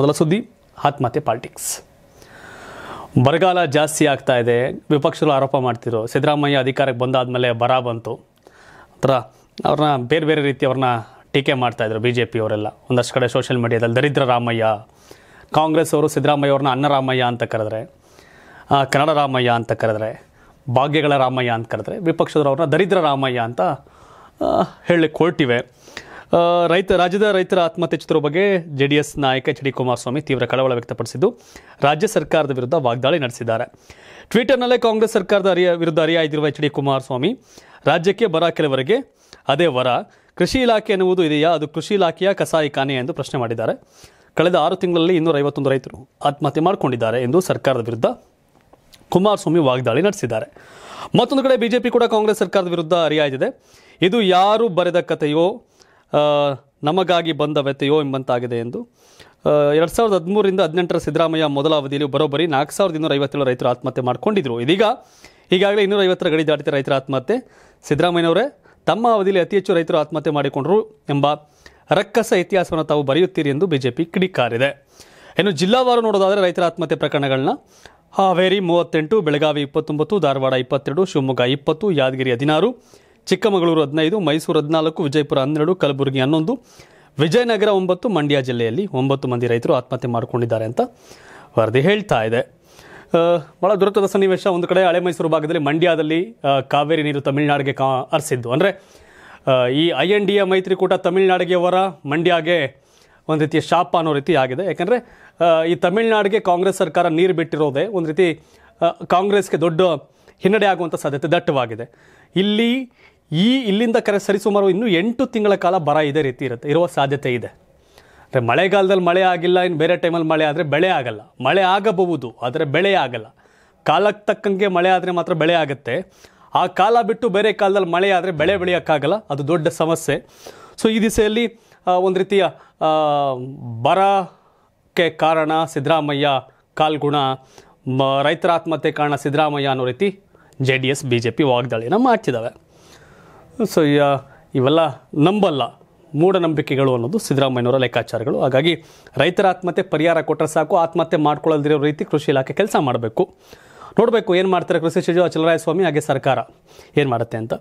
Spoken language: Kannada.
ಮೊದಲ ಸುದ್ದಿ ಆತ್ಮಹತ್ಯೆ ಪಾಲಿಟಿಕ್ಸ್ ಬರಗಾಲ ಜಾಸ್ತಿ ಆಗ್ತಾ ಇದೆ ವಿಪಕ್ಷರು ಆರೋಪ ಮಾಡ್ತಿದ್ರು ಸಿದ್ದರಾಮಯ್ಯ ಅಧಿಕಾರಕ್ಕೆ ಬಂದಾದ ಮೇಲೆ ಬರ ಬಂತು ಒಂಥರ ಅವ್ರನ್ನ ಬೇರೆ ಬೇರೆ ರೀತಿ ಅವ್ರನ್ನ ಟೀಕೆ ಮಾಡ್ತಾಯಿದ್ರು ಬಿ ಜೆ ಪಿಯವರೆಲ್ಲ ಒಂದಷ್ಟು ಕಡೆ ಸೋಷಿಯಲ್ ಮೀಡಿಯಾದಲ್ಲಿ ದರಿದ್ರ ರಾಮಯ್ಯ ಕಾಂಗ್ರೆಸ್ ಅವರು ಸಿದ್ದರಾಮಯ್ಯ ಅವ್ರನ್ನ ಅನ್ನರಾಮಯ್ಯ ಅಂತ ಕರೆದ್ರೆ ಕನ್ನಡ ರಾಮಯ್ಯ ಅಂತ ಕರೆದ್ರೆ ಭಾಗ್ಯಗಳ ರಾಮಯ್ಯ ಅಂತ ಕರೆದ್ರೆ ಅವ್ರನ್ನ ದರಿದ್ರ ರಾಮಯ್ಯ ಅಂತ ಹೇಳಿ ಹೊರಟಿವೆ ರೈತ ರಾಜ್ಯದ ರೈತರ ಆತ್ಮಹತ್ಯೆ ಚಿತ್ರದ ಬಗ್ಗೆ ಜೆಡಿಎಸ್ ನಾಯಕ ಎಚ್ ಡಿ ಕುಮಾರಸ್ವಾಮಿ ತೀವ್ರ ಕಳವಳ ವ್ಯಕ್ತಪಡಿಸಿದ್ದು ರಾಜ್ಯ ಸರ್ಕಾರದ ವಿರುದ್ಧ ವಾಗ್ದಾಳಿ ನಡೆಸಿದ್ದಾರೆ ಟ್ವಿಟರ್ನಲ್ಲೇ ಕಾಂಗ್ರೆಸ್ ಸರ್ಕಾರದ ಅರಿಯ ವಿರುದ್ಧ ಅರಿಯಾಗಿರುವ ಎಚ್ ಡಿ ಕುಮಾರಸ್ವಾಮಿ ರಾಜ್ಯಕ್ಕೆ ಬರ ಕೆಲವರಿಗೆ ಅದೇ ವರ ಕೃಷಿ ಇಲಾಖೆ ಎನ್ನುವುದು ಇದೆಯಾ ಅದು ಕೃಷಿ ಇಲಾಖೆಯ ಕಸಾಯಿಖಾನೆ ಎಂದು ಪ್ರಶ್ನೆ ಮಾಡಿದ್ದಾರೆ ಕಳೆದ ಆರು ತಿಂಗಳಲ್ಲಿ ಇನ್ನೂರ ಐವತ್ತೊಂದು ರೈತರು ಆತ್ಮಹತ್ಯೆ ಮಾಡಿಕೊಂಡಿದ್ದಾರೆ ಎಂದು ಸರ್ಕಾರದ ವಿರುದ್ಧ ಕುಮಾರಸ್ವಾಮಿ ವಾಗ್ದಾಳಿ ನಡೆಸಿದ್ದಾರೆ ಮತ್ತೊಂದು ಕಡೆ ಬಿಜೆಪಿ ಕೂಡ ಕಾಂಗ್ರೆಸ್ ಸರ್ಕಾರದ ವಿರುದ್ಧ ಅರಿಯಾಗಿದೆ ಇದು ಯಾರು ಬರೆದ ಕಥೆಯೋ ನಮಗಾಗಿ ಬಂದ ವ್ಯತ್ಯಯೋ ಎಂಬಂತಾಗಿದೆ ಎಂದು ಎರಡು ಸಾವಿರದ ಹದಿಮೂರಿಂದ ಹದಿನೆಂಟರ ಸಿದ್ದರಾಮಯ್ಯ ಮೊದಲ ಅವಧಿಯಲ್ಲಿ ಬರೋಬ್ಬರಿ ನಾಲ್ಕು ಸಾವಿರದ ಇನ್ನೂರ ಐವತ್ತೇಳು ರೈತರು ಆತ್ಮಹತ್ಯೆ ಮಾಡಿಕೊಂಡಿದ್ರು ಇದೀಗ ಈಗಾಗಲೇ ಇನ್ನೂರ ಐವತ್ತರ ಗಡಿ ದಾಟಿದ ರೈತರ ಆತ್ಮಹತ್ಯೆ ಸಿದ್ದರಾಮಯ್ಯನವರೇ ತಮ್ಮ ಅವಧಿಯಲ್ಲಿ ಅತಿ ಹೆಚ್ಚು ರೈತರು ಆತ್ಮಹತ್ಯೆ ಮಾಡಿಕೊಂಡರು ಎಂಬ ರಕ್ಕಸ ಇತಿಹಾಸವನ್ನು ತಾವು ಬರೆಯುತ್ತೀರಿ ಎಂದು ಬಿಜೆಪಿ ಕಿಡಿಕಾರಿದೆ ಇನ್ನು ಜಿಲ್ಲಾವಾರು ನೋಡೋದಾದರೆ ರೈತರ ಆತ್ಮಹತ್ಯೆ ಪ್ರಕರಣಗಳನ್ನ ಹಾವೇರಿ ಮೂವತ್ತೆಂಟು ಬೆಳಗಾವಿ ಇಪ್ಪತ್ತೊಂಬತ್ತು ಧಾರವಾಡ ಇಪ್ಪತ್ತೆರಡು ಶಿವಮೊಗ್ಗ ಇಪ್ಪತ್ತು ಯಾದಗಿರಿ ಹದಿನಾರು ಚಿಕ್ಕಮಗಳೂರು ಹದಿನೈದು ಮೈಸೂರು ಹದಿನಾಲ್ಕು ವಿಜಯಪುರ ಹನ್ನೆರಡು ಕಲಬುರಗಿ ಹನ್ನೊಂದು ವಿಜಯನಗರ ಒಂಬತ್ತು ಮಂಡ್ಯ ಜಿಲ್ಲೆಯಲ್ಲಿ ಒಂಬತ್ತು ಮಂದಿ ರೈತರು ಆತ್ಮಹತ್ಯೆ ಮಾಡಿಕೊಂಡಿದ್ದಾರೆ ಅಂತ ವರದಿ ಹೇಳ್ತಾ ಇದೆ ಭಾಳ ದುರಂತದ ಸನ್ನಿವೇಶ ಒಂದು ಕಡೆ ಹಳೆ ಮೈಸೂರು ಭಾಗದಲ್ಲಿ ಮಂಡ್ಯದಲ್ಲಿ ಕಾವೇರಿ ನೀರು ತಮಿಳುನಾಡಿಗೆ ಕಾ ಹರಿಸಿದ್ದು ಅಂದರೆ ಈ ಐ ಎನ್ ಡಿ ಎ ಮೈತ್ರಿಕೂಟ ತಮಿಳುನಾಡಿಗೆ ಅವರ ಮಂಡ್ಯಗೆ ಒಂದು ರೀತಿಯ ಶಾಪ ಅನ್ನೋ ರೀತಿ ಆಗಿದೆ ಯಾಕೆಂದರೆ ಈ ತಮಿಳುನಾಡಿಗೆ ಕಾಂಗ್ರೆಸ್ ಸರ್ಕಾರ ನೀರು ಬಿಟ್ಟಿರೋದೇ ಒಂದು ರೀತಿ ಕಾಂಗ್ರೆಸ್ಗೆ ದೊಡ್ಡ ಹಿನ್ನಡೆ ಆಗುವಂಥ ಸಾಧ್ಯತೆ ದಟ್ಟವಾಗಿದೆ ಇಲ್ಲಿ ಈ ಇಲ್ಲಿಂದ ಕರೆ ಸರಿಸುಮಾರು ಇನ್ನೂ ಎಂಟು ತಿಂಗಳ ಕಾಲ ಬರ ಇದೇ ರೀತಿ ಇರುತ್ತೆ ಇರುವ ಸಾಧ್ಯತೆ ಇದೆ ಅಂದರೆ ಮಳೆಗಾಲದಲ್ಲಿ ಮಳೆ ಆಗಿಲ್ಲ ಇನ್ನು ಬೇರೆ ಟೈಮಲ್ಲಿ ಮಳೆ ಆದರೆ ಬೆಳೆ ಆಗಲ್ಲ ಮಳೆ ಆಗಬಹುದು ಆದರೆ ಬೆಳೆ ಆಗಲ್ಲ ಕಾಲಕ್ಕೆ ತಕ್ಕಂಗೆ ಮಳೆ ಆದರೆ ಮಾತ್ರ ಬೆಳೆ ಆಗುತ್ತೆ ಆ ಕಾಲ ಬಿಟ್ಟು ಬೇರೆ ಕಾಲದಲ್ಲಿ ಮಳೆ ಆದರೆ ಬೆಳೆ ಬೆಳೆಯೋಕ್ಕಾಗಲ್ಲ ಅದು ದೊಡ್ಡ ಸಮಸ್ಯೆ ಸೊ ಈ ದಿಸೆಯಲ್ಲಿ ಒಂದು ರೀತಿಯ ಬರಕ್ಕೆ ಕಾರಣ ಸಿದ್ದರಾಮಯ್ಯ ಕಾಲ್ಗುಣ ಮ ರೈತರ ಆತ್ಮಹತ್ಯೆ ಕಾರಣ ಸಿದ್ದರಾಮಯ್ಯ ಅನ್ನೋ ರೀತಿ J D S B J P ವಾಗ್ದಾಳಿಯನ್ನು ಮಾಡ್ತಿದ್ದಾವೆ ಸೊ ಇವೆಲ್ಲ ನಂಬಲ್ಲ ಮೂಢನಂಬಿಕೆಗಳು ಅನ್ನೋದು ಸಿದ್ದರಾಮಯ್ಯನವರ ಲೆಕ್ಕಾಚಾರಗಳು ಹಾಗಾಗಿ ರೈತರ ಆತ್ಮಹತ್ಯೆ ಪರಿಹಾರ ಕೊಟ್ಟರೆ ಸಾಕು ಆತ್ಮಹತ್ಯೆ ಮಾಡ್ಕೊಳ್ಳೋದಿರೋ ರೀತಿ ಕೃಷಿ ಇಲಾಖೆ ಕೆಲಸ ಮಾಡಬೇಕು ನೋಡಬೇಕು ಏನು ಮಾಡ್ತಾರೆ ಕೃಷಿ ಸಚಿವ ಚಲರಾಯಸ್ವಾಮಿ ಹಾಗೆ ಸರ್ಕಾರ ಏನು ಮಾಡುತ್ತೆ ಅಂತ